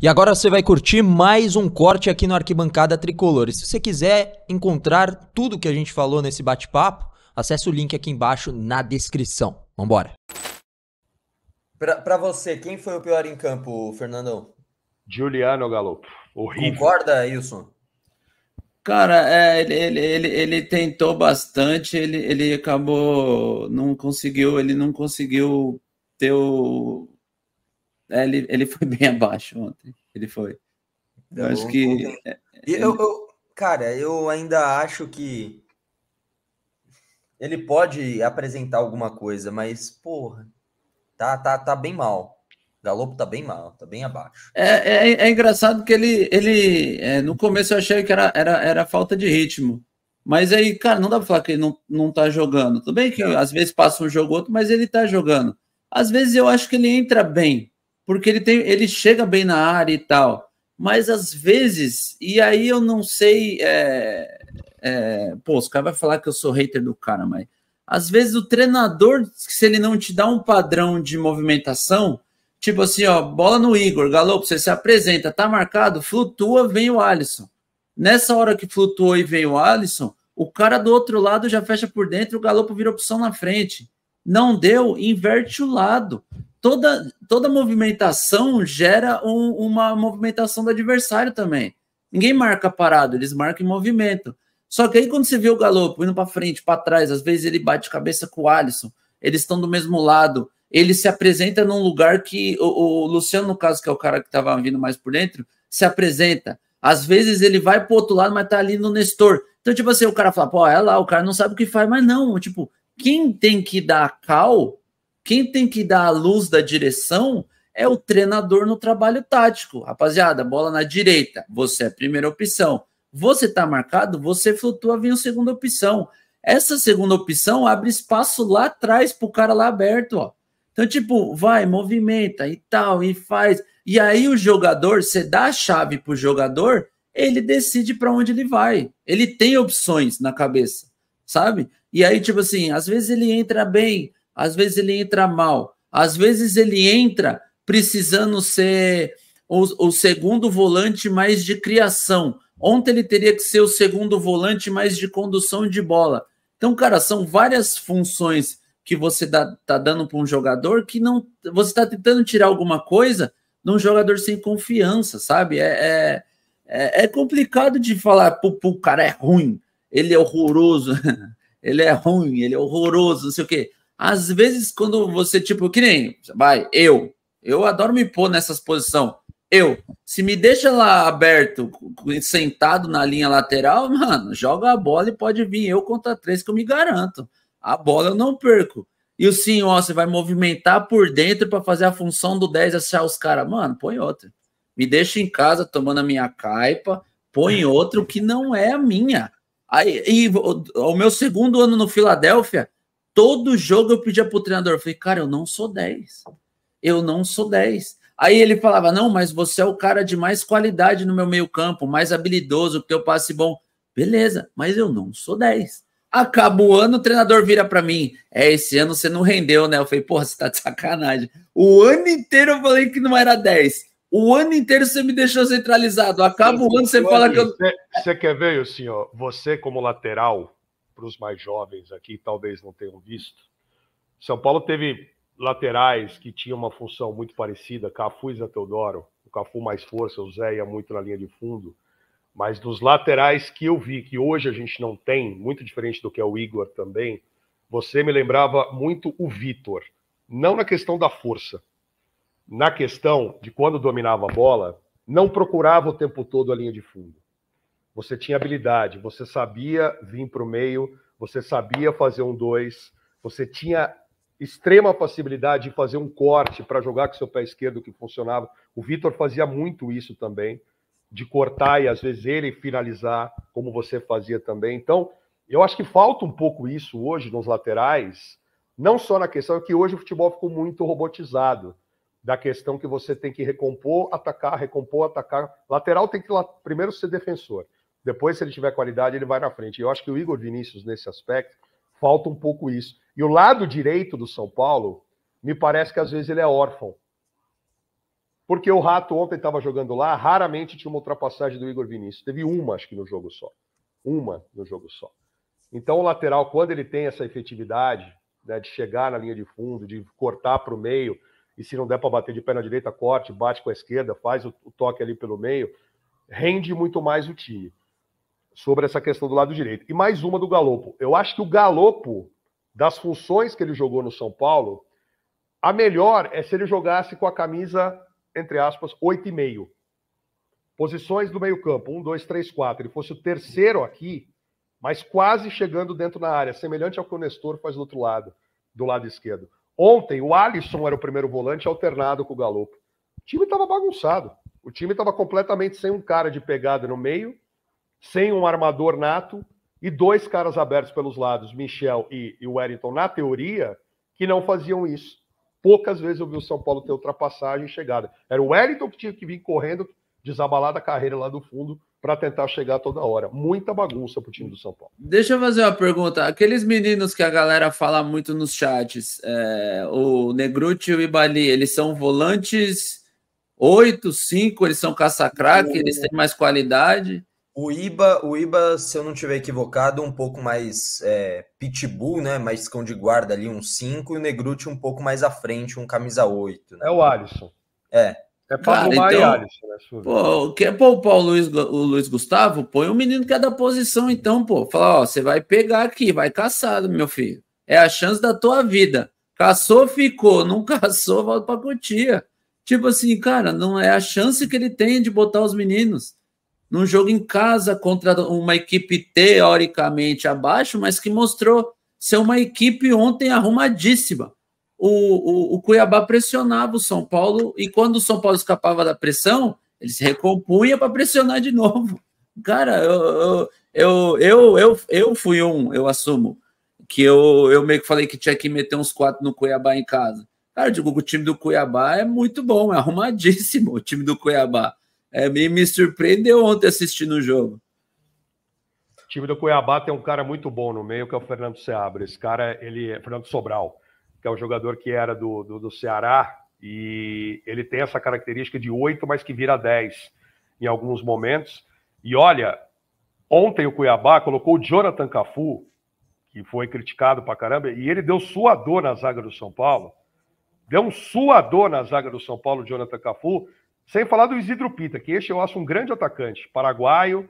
E agora você vai curtir mais um corte aqui no Arquibancada Tricolor. E se você quiser encontrar tudo que a gente falou nesse bate-papo, acesse o link aqui embaixo na descrição. Vambora! Para você, quem foi o pior em campo, Fernandão? Juliano Galo. Horrível. Concorda, Wilson? Cara, é, ele, ele, ele, ele, tentou bastante, ele, ele acabou. Não conseguiu, ele não conseguiu ter o é, ele, ele foi bem abaixo ontem. Ele foi. Eu é acho que. É, é, eu, eu, cara, eu ainda acho que. Ele pode apresentar alguma coisa, mas, porra, tá, tá, tá bem mal. Galopo tá bem mal, tá bem abaixo. É, é, é engraçado que ele, ele é, no começo eu achei que era, era, era falta de ritmo. Mas aí, cara, não dá pra falar que ele não, não tá jogando. Tudo bem que é. às vezes passa um jogo outro, mas ele tá jogando. Às vezes eu acho que ele entra bem porque ele, tem, ele chega bem na área e tal. Mas às vezes, e aí eu não sei. É, é, pô, os caras vão falar que eu sou hater do cara, mas às vezes o treinador, se ele não te dá um padrão de movimentação, tipo assim, ó, bola no Igor, galopo, você se apresenta, tá marcado, flutua, vem o Alisson. Nessa hora que flutuou e vem o Alisson, o cara do outro lado já fecha por dentro, o Galopo vira opção na frente. Não deu, inverte o lado toda, toda movimentação gera um, uma movimentação do adversário também. Ninguém marca parado, eles marcam em movimento. Só que aí quando você vê o Galopo indo para frente, para trás, às vezes ele bate cabeça com o Alisson, eles estão do mesmo lado, ele se apresenta num lugar que o, o Luciano, no caso, que é o cara que estava vindo mais por dentro, se apresenta. Às vezes ele vai para outro lado, mas tá ali no Nestor. Então, tipo assim, o cara fala, pô, é lá, o cara não sabe o que faz, mas não, tipo, quem tem que dar cal quem tem que dar a luz da direção é o treinador no trabalho tático. Rapaziada, bola na direita, você é a primeira opção. Você está marcado, você flutua, vem a segunda opção. Essa segunda opção abre espaço lá atrás para o cara lá aberto, ó. Então, tipo, vai, movimenta e tal, e faz. E aí o jogador, você dá a chave para o jogador, ele decide para onde ele vai. Ele tem opções na cabeça, sabe? E aí, tipo assim, às vezes ele entra bem, às vezes ele entra mal, às vezes ele entra precisando ser o, o segundo volante mais de criação. Ontem ele teria que ser o segundo volante mais de condução de bola. Então, cara, são várias funções que você dá, tá dando para um jogador que não. Você está tentando tirar alguma coisa de um jogador sem confiança, sabe? É, é, é, é complicado de falar, o cara é ruim, ele é horroroso, ele é ruim, ele é horroroso, não sei o quê. Às vezes, quando você, tipo, que nem, vai, eu, eu adoro me pôr nessas posições. Eu, se me deixa lá aberto, sentado na linha lateral, mano, joga a bola e pode vir eu contra três que eu me garanto. A bola eu não perco. E o senhor, você vai movimentar por dentro para fazer a função do 10 achar os caras. Mano, põe outro. Me deixa em casa tomando a minha caipa, põe outro que não é a minha. Aí, e, o, o meu segundo ano no Filadélfia, Todo jogo eu pedia pro treinador, eu falei, cara, eu não sou 10. Eu não sou 10. Aí ele falava, não, mas você é o cara de mais qualidade no meu meio campo, mais habilidoso, que eu passe bom. Beleza, mas eu não sou 10. Acaba o ano, o treinador vira para mim. É, esse ano você não rendeu, né? Eu falei, porra, você tá de sacanagem. O ano inteiro eu falei que não era 10. O ano inteiro você me deixou centralizado. Acaba o ano, você fala que eu. Você, você quer ver, assim, ó, você como lateral, para os mais jovens aqui, talvez não tenham visto. São Paulo teve laterais que tinham uma função muito parecida, Cafu e Zé Teodoro. O Cafu mais força, o Zé ia muito na linha de fundo. Mas dos laterais que eu vi, que hoje a gente não tem, muito diferente do que é o Igor também, você me lembrava muito o Vitor. Não na questão da força, na questão de quando dominava a bola, não procurava o tempo todo a linha de fundo. Você tinha habilidade, você sabia vir para o meio, você sabia fazer um dois, você tinha extrema possibilidade de fazer um corte para jogar com seu pé esquerdo que funcionava. O Vitor fazia muito isso também, de cortar e às vezes ele finalizar, como você fazia também. Então, eu acho que falta um pouco isso hoje nos laterais, não só na questão é que hoje o futebol ficou muito robotizado, da questão que você tem que recompor, atacar, recompor, atacar. Lateral tem que primeiro ser defensor. Depois, se ele tiver qualidade, ele vai na frente. Eu acho que o Igor Vinícius, nesse aspecto, falta um pouco isso. E o lado direito do São Paulo, me parece que às vezes ele é órfão. Porque o Rato ontem estava jogando lá, raramente tinha uma ultrapassagem do Igor Vinícius. Teve uma, acho que, no jogo só. Uma no jogo só. Então, o lateral, quando ele tem essa efetividade né, de chegar na linha de fundo, de cortar para o meio, e se não der para bater de perna direita, corte, bate com a esquerda, faz o, o toque ali pelo meio, rende muito mais o time sobre essa questão do lado direito. E mais uma do Galopo. Eu acho que o Galopo, das funções que ele jogou no São Paulo, a melhor é se ele jogasse com a camisa, entre aspas, 8,5. Posições do meio-campo: 1, 2, 3, 4. Ele fosse o terceiro aqui, mas quase chegando dentro da área, semelhante ao que o Nestor faz do outro lado, do lado esquerdo. Ontem, o Alisson era o primeiro volante alternado com o Galopo. O time estava bagunçado. O time estava completamente sem um cara de pegada no meio sem um armador nato e dois caras abertos pelos lados, Michel e, e Wellington, na teoria, que não faziam isso. Poucas vezes eu vi o São Paulo ter ultrapassagem e chegada. Era o Wellington que tinha que vir correndo, desabalar da carreira lá do fundo, para tentar chegar toda hora. Muita bagunça para o time do São Paulo. Deixa eu fazer uma pergunta. Aqueles meninos que a galera fala muito nos chats, é, o Negruti e o Ibali, eles são volantes 8, 5, eles são caça-craque, eles têm mais qualidade? O Iba, o Iba, se eu não tiver equivocado, um pouco mais é, pitbull, né? Mais cão de guarda ali, um 5, e o Negruti um pouco mais à frente, um camisa 8. Né? É o Alisson. É. É para então, Alisson, né? Pô, quer é poupar o Luiz, o Luiz Gustavo? Põe um menino que é da posição, então, pô. Fala, ó, você vai pegar aqui, vai caçar, meu filho. É a chance da tua vida. Caçou, ficou. Não caçou, volta pra cotia. Tipo assim, cara, não é a chance que ele tem de botar os meninos num jogo em casa contra uma equipe teoricamente abaixo, mas que mostrou ser uma equipe ontem arrumadíssima. O, o, o, Cuiabá pressionava o São Paulo e quando o São Paulo escapava da pressão, ele se recompunha para pressionar de novo. Cara, eu, eu, eu, eu, eu fui um, eu assumo, que eu, eu meio que falei que tinha que meter uns quatro no Cuiabá em casa. Cara, eu digo que o time do Cuiabá é muito bom, é arrumadíssimo o time do Cuiabá é, me, me surpreendeu ontem assistindo o jogo. O time do Cuiabá tem um cara muito bom no meio, que é o Fernando Seabra. Esse cara, ele é Fernando Sobral, que é um jogador que era do, do, do Ceará, e ele tem essa característica de 8, mas que vira 10 em alguns momentos. E olha, ontem o Cuiabá colocou o Jonathan Cafu, que foi criticado pra caramba, e ele deu suador na zaga do São Paulo. Deu um suador na zaga do São Paulo, Jonathan Cafu, sem falar do Isidro Pita, que este eu acho um grande atacante, paraguaio,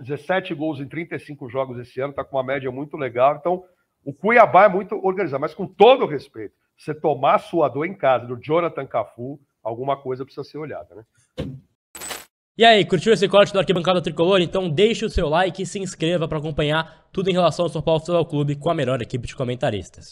17 gols em 35 jogos esse ano, está com uma média muito legal. Então, o Cuiabá é muito organizado, mas com todo respeito, você tomar sua dor em casa do Jonathan Cafu, alguma coisa precisa ser olhada, né? E aí, curtiu esse corte do Arquibancada Tricolor? Então deixe o seu like e se inscreva para acompanhar tudo em relação ao São Paulo Futebol Clube com a melhor equipe de comentaristas.